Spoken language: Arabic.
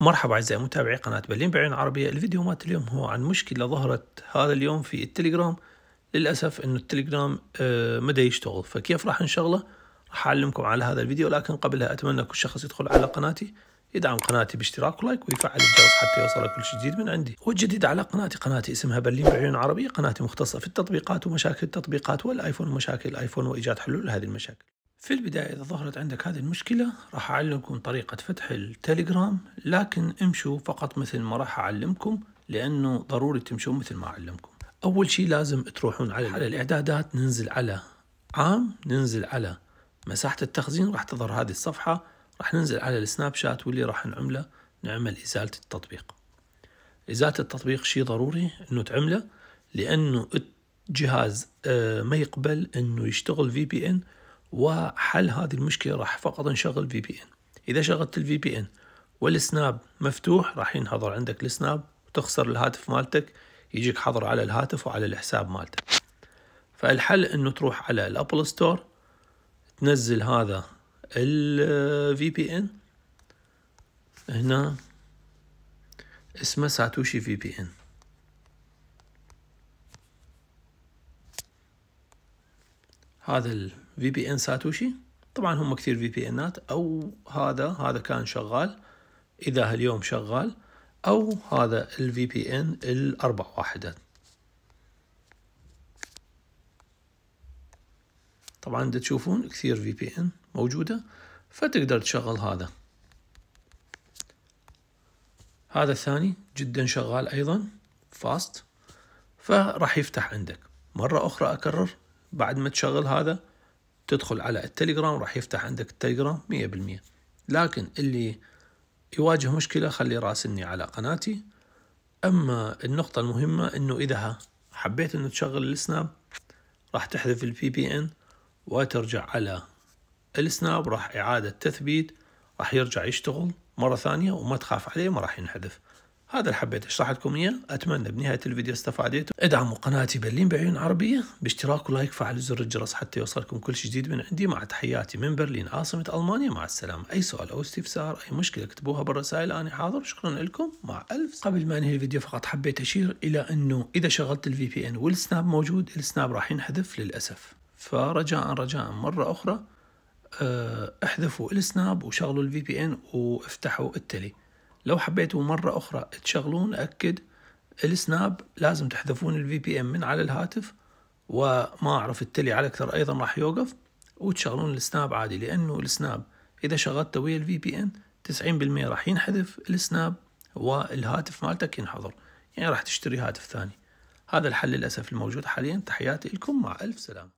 مرحبا أعزائي متابعي قناة برلين بعين عربية الفيديو مات اليوم هو عن مشكلة ظهرت هذا اليوم في التليجرام للأسف أنه التليجرام آه، مدى يشتغل فكيف راح نشغله راح أعلمكم على هذا الفيديو لكن قبلها أتمنى كل شخص يدخل على قناتي يدعم قناتي باشتراك ولايك ويفعل الجرس حتى يوصل كل شيء جديد من عندي والجديد على قناتي قناتي اسمها برلين بعيون عربية قناتي مختصة في التطبيقات ومشاكل التطبيقات والآيفون ومشاكل الآيفون وإيجاد حلول لهذه المشاكل في البداية إذا ظهرت عندك هذه المشكلة راح أعلمكم طريقة فتح التليجرام لكن امشوا فقط مثل ما راح أعلمكم لأنه ضروري تمشون مثل ما أعلمكم أول شيء لازم تروحون على, على الإعدادات ننزل على عام ننزل على مساحة التخزين راح تظهر هذه الصفحة راح ننزل على السناب شات واللي راح نعمله نعمل إزالة التطبيق إزالة التطبيق شيء ضروري أنه تعمله لأنه الجهاز آه، ما يقبل أنه يشتغل في بي إن وحل هذه المشكله راح فقط نشغل في بي ان اذا شغلت الفي بي ان والسناب مفتوح راح ينحضر عندك السناب وتخسر الهاتف مالتك يجيك حظر على الهاتف وعلى الحساب مالتك فالحل انه تروح على الابل ستور تنزل هذا الفي بي ان هنا اسمه ساتوشي في بي ان هذا الفي بي ان ساتوشي طبعا هم كثير في بي انات او هذا هذا كان شغال اذا اليوم شغال او هذا الفي بي ان الاربع واحدات طبعا تشوفون كثير في بي ان موجوده فتقدر تشغل هذا هذا الثاني جدا شغال ايضا فاست فراح يفتح عندك مره اخرى اكرر بعد ما تشغل هذا تدخل على التليجرام راح يفتح عندك التليجرام بالمية لكن اللي يواجه مشكلة خلي راسلني على قناتي أما النقطة المهمة أنه إذا حبيت أنه تشغل السناب راح تحذف البي بي إن وترجع على السناب راح إعادة تثبيت راح يرجع يشتغل مرة ثانية وما تخاف عليه ما راح ينحذف هذا اللي حبيت اشرح لكم اياه اتمنى بنهايه الفيديو استفاديتم ادعموا قناتي برلين بعيون عربيه باشتراك ولايك وفعل زر الجرس حتى يوصلكم كل جديد من عندي مع تحياتي من برلين عاصمه المانيا مع السلامه اي سؤال او استفسار اي مشكله اكتبوها بالرسائل انا حاضر شكرا لكم مع الف قبل ما انهي الفيديو فقط حبيت اشير الى انه اذا شغلت الفي بي ان والسناب موجود السناب راح ينحذف للاسف فرجاء رجاء مره اخرى آه، احذفوا السناب وشغلوا الفي بي ان وافتحوا التلي لو حبيتوا مرة أخرى تشغلون أكد السناب لازم تحذفون الفي بي ام من على الهاتف وما أعرف التلي على أكثر أيضا راح يوقف وتشغلون السناب عادي لأنه السناب إذا شغلته ويا الفي بي ان بالمية راح ينحذف السناب والهاتف مالتك ينحظر يعني راح تشتري هاتف ثاني هذا الحل للأسف الموجود حاليا تحياتي لكم مع ألف سلامة